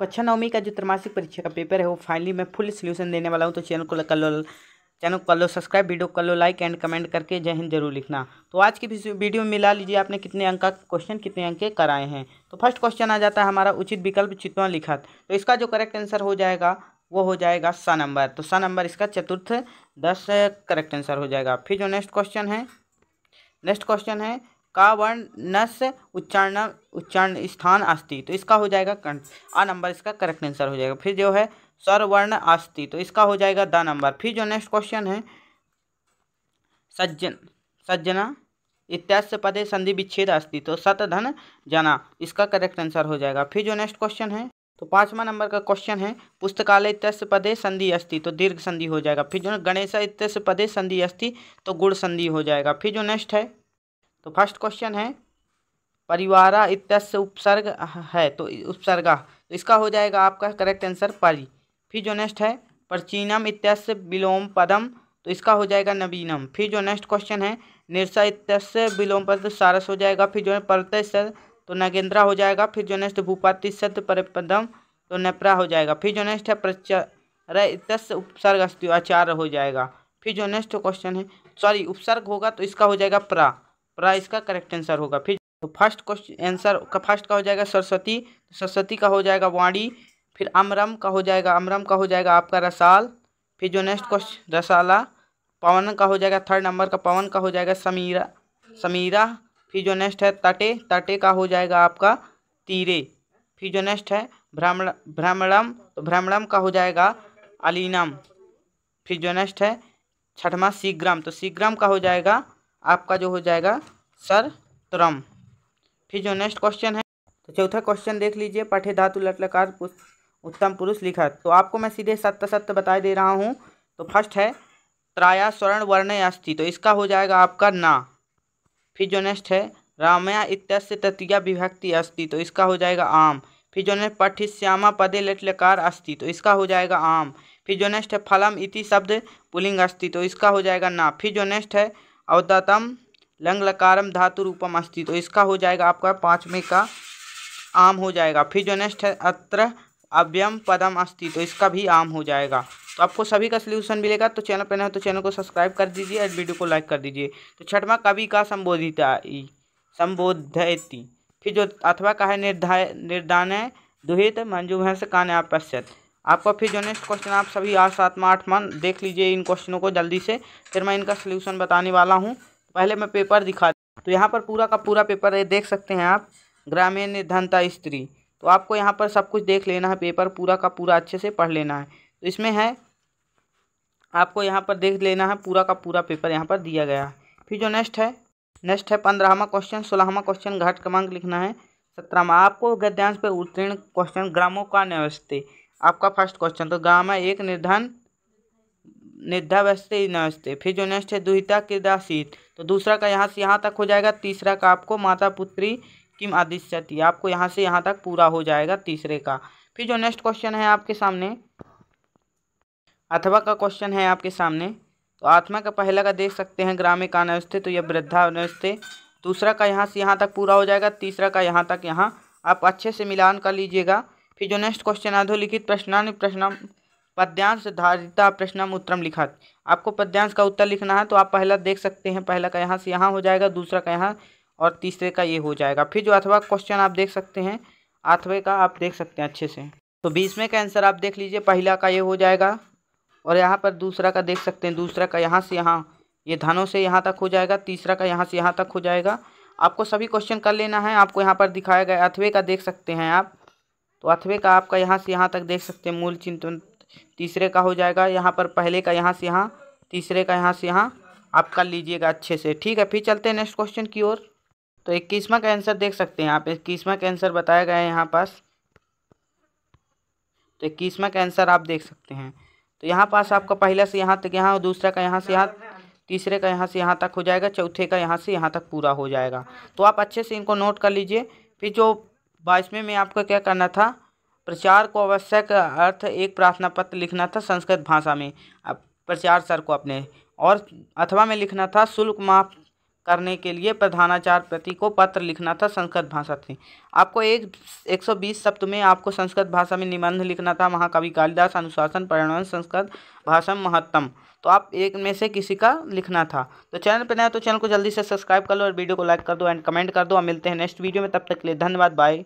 कक्षा नौवीं का जो त्रमासिक परीक्षा का पेपर है वो फाइनली मैं फुल सोल्यूशन देने वाला हूँ तो चैनल को कर लो चैनल को कर लो सब्सक्राइब वीडियो कर लो लाइक एंड कमेंट करके जय हिंद जरूर लिखना तो आज की वीडियो में मिला लीजिए आपने कितने अंक का क्वेश्चन कितने अंक के कराए हैं तो फर्स्ट क्वेश्चन आ जाता है हमारा उचित विकल्प चित्वा लिखत तो इसका जो करेक्ट आंसर हो जाएगा वो हो जाएगा स नंबर तो स नंबर इसका चतुर्थ दस करेक्ट आंसर हो जाएगा फिर जो नेक्स्ट क्वेश्चन है नेक्स्ट क्वेश्चन है का वर्णस उच्चारण उच्चारण स्थान अस्थि तो इसका हो जाएगा आ नंबर इसका करेक्ट आंसर हो जाएगा फिर जो है वर्ण अस्थि तो इसका हो जाएगा द नंबर फिर जो नेक्स्ट क्वेश्चन है सज्जन सज्जना इत्यास्य पदे संधि विच्छेद अस्थि तो सत धन जना इसका करेक्ट आंसर हो जाएगा फिर जो नेक्स्ट क्वेश्चन है तो पांचवा नंबर का क्वेश्चन है पुस्तकालय इत्यस्य पदे संधि अस्थि तो दीर्घ संधि हो जाएगा फिर जो गणेश इत्यस्य पदे संधि अस्थि तो गुड़ संधि हो जाएगा फिर जो नेक्स्ट है तो फर्स्ट क्वेश्चन है परिवारा इत्यस्य उपसर्ग है तो उपसर्गा तो इसका हो जाएगा आपका करेक्ट आंसर परि फिर जो नेक्स्ट है प्रचीनम इत्यस्य विलोम पदम तो इसका हो जाएगा नवीनम फिर जो नेक्स्ट क्वेश्चन है निरसा इत्यस्य विलोम पद तो सारस हो जाएगा फिर जो है परतय तो नगेंद्रा हो जाएगा फिर जो नेक्स्ट भूपाति सत तो परपदम तो नेपरा हो जाएगा फिर जो नेक्स्ट है प्रचार इत्यस्य उपसर्ग अस्त्यु आचार्य हो जाएगा फिर जो नेक्स्ट क्वेश्चन है सॉरी उपसर्ग होगा तो इसका हो जाएगा प्रा पूरा इसका करेक्ट आंसर होगा फिर तो फर्स्ट क्वेश्चन आंसर का फर्स्ट का हो जाएगा सरस्वती सरस्वती का हो जाएगा वाणी फिर अमरम का हो जाएगा अमरम का हो जाएगा आपका रसाल फिर जो नेक्स्ट क्वेश्चन रसाला पवन का हो जाएगा थर्ड नंबर का पवन का हो जाएगा समीरा समीरा फिर जो नेक्स्ट है तटे तटे का हो जाएगा आपका तीरे फिर जो नेक्स्ट है भ्रमण भ्रमणम तो भ्रमणम का हो जाएगा अलीनम फिर जो नेक्स्ट है छठवा शीघ्रम तो शीघ्रम का हो जाएगा आपका जो हो जाएगा सर त्रम फिर जो नेक्स्ट क्वेश्चन है तो चौथा क्वेश्चन देख लीजिए पठे धातु लटलकार उत्तम पुरुष लिखा तो आपको मैं सीधे सत्य सत्य बताई दे रहा हूँ तो फर्स्ट है त्राया स्वर्ण वर्ण अस्थि तो इसका हो जाएगा आपका ना फिर जो नेक्स्ट है रामया इत्यस्य तृतीय विभक्ति अस्थि तो इसका हो जाएगा आम फिर जो नेक्स्ट श्यामा पदे लटलकार अस्थि तो इसका हो जाएगा आम फिर जो नेक्स्ट है फलम इति शब्द पुलिंग अस्थि तो इसका हो जाएगा ना फिर जो नेक्स्ट है अवदातम लंग धातु रूपम अस्ति तो इसका हो जाएगा आपका पाँचवें का आम हो जाएगा फिर जो नेक्स्ट है अत्र अव्यम पदम अस्ति तो इसका भी आम हो जाएगा तो आपको सभी का सोल्यूशन मिलेगा तो चैनल पर नहीं हो तो चैनल को सब्सक्राइब कर दीजिए और वीडियो को लाइक कर दीजिए तो छठवा कवि का संबोधिता संबोधयती फिर जो अथवा का है निर्धा निर्धान दुहित मंजूभ भैंस कान आवश्यक आपका नेक्स्ट क्वेश्चन आप सभी आठ सात में आठ मन देख लीजिए इन क्वेश्चनों को जल्दी से फिर मैं इनका सोल्यूशन बताने वाला हूँ पहले मैं पेपर दिखा तो यहाँ पर पूरा का पूरा पेपर ये देख सकते हैं आप ग्रामीण निर्धनता स्त्री तो आपको यहाँ पर सब कुछ देख लेना है पेपर पूरा का पूरा अच्छे से पढ़ लेना है तो इसमें है आपको यहाँ पर देख लेना है पूरा का पूरा पेपर यहाँ पर दिया गया है फिर जो नेक्स्ट है नेक्स्ट है पंद्रहवा क्वेश्चन सोलहवा क्वेश्चन घाट क्रमांक लिखना है सत्रहवा आपको गद्यांश पर उत्तीर्ण क्वेश्चन ग्रामों का नवस्थे आपका फर्स्ट क्वेश्चन तो गामा एक निर्धन निर्धावस्थे नस्ते फिर जो नेक्स्ट है दुहिता किदासीत तो दूसरा का यहाँ से यहाँ तक हो जाएगा तीसरा का आपको माता पुत्री किम आदिश्यति आपको यहाँ से यहाँ तक पूरा हो जाएगा तीसरे का फिर जो नेक्स्ट क्वेश्चन है आपके सामने अथवा का क्वेश्चन है आपके सामने तो आत्मा का पहला का देख सकते हैं ग्रामीण का नस्ते तो यह वृद्धा अनस्ते दूसरा का यहाँ से यहाँ तक पूरा हो जाएगा तीसरा का यहाँ तक यहाँ आप अच्छे से मिलान कर लीजिएगा फिर जो नेक्स्ट क्वेश्चन अधोलिखित प्रश्नानि प्रश्न पद्यांश धारिता प्रश्नम उत्तरम लिखा आपको पद्यांश का उत्तर लिखना है तो आप पहला देख सकते हैं पहला का यहाँ से यहाँ हो जाएगा दूसरा का यहाँ और तीसरे का ये हो जाएगा फिर जो अथवा क्वेश्चन आप देख सकते हैं आठवें का आप देख सकते हैं अच्छे से तो बीसवें का आंसर आप देख लीजिए पहला का ये हो जाएगा और यहाँ पर दूसरा का देख सकते हैं दूसरा का यहाँ से यहाँ ये धनों से यहाँ तक हो जाएगा तीसरा का यहाँ से यहाँ तक हो जाएगा आपको सभी क्वेश्चन कर लेना है आपको यहाँ पर दिखाया गया अथवे का देख सकते हैं आप तो अथवे का आपका यहाँ से यहाँ तक देख सकते हैं मूल चिन्ह तो तीसरे का हो जाएगा यहाँ पर पहले का यहाँ से यहाँ तीसरे का यहाँ से यहाँ आप कर लीजिएगा अच्छे से ठीक है फिर चलते हैं नेक्स्ट क्वेश्चन की ओर तो इक्कीसवा का आंसर देख सकते हैं आप इक्कीसवा का आंसर बताया गया है यहाँ पास तो इक्कीसवा का आंसर आप देख सकते हैं तो यहाँ पास आपका पहला से यहाँ तक यहाँ और दूसरा का यहाँ से यहाँ तीसरे का यहाँ से यहाँ तक हो जाएगा चौथे का यहाँ से यहाँ तक पूरा हो जाएगा तो आप अच्छे से इनको नोट कर लीजिए फिर जो बाईसवें में आपको क्या करना था प्रचार को आवश्यक अर्थ एक प्रार्थना पत्र लिखना था संस्कृत भाषा में प्रचार सर को अपने और अथवा में लिखना था शुल्क माफ करने के लिए प्रधानाचार्य प्रति को पत्र लिखना था संस्कृत भाषा से आपको एक 120 शब्द में आपको संस्कृत भाषा में निबंध लिखना था महाकवि कालिदास अनुशासन परिणाम संस्कृत भाषा महत्तम तो आप एक में से किसी का लिखना था तो चैनल पर नया तो चैनल को जल्दी से सब्सक्राइब कर लो और वीडियो को लाइक कर दो एंड कमेंट कर दो और मिलते हैं नेक्स्ट वीडियो में तब तक के लिए धन्यवाद बाय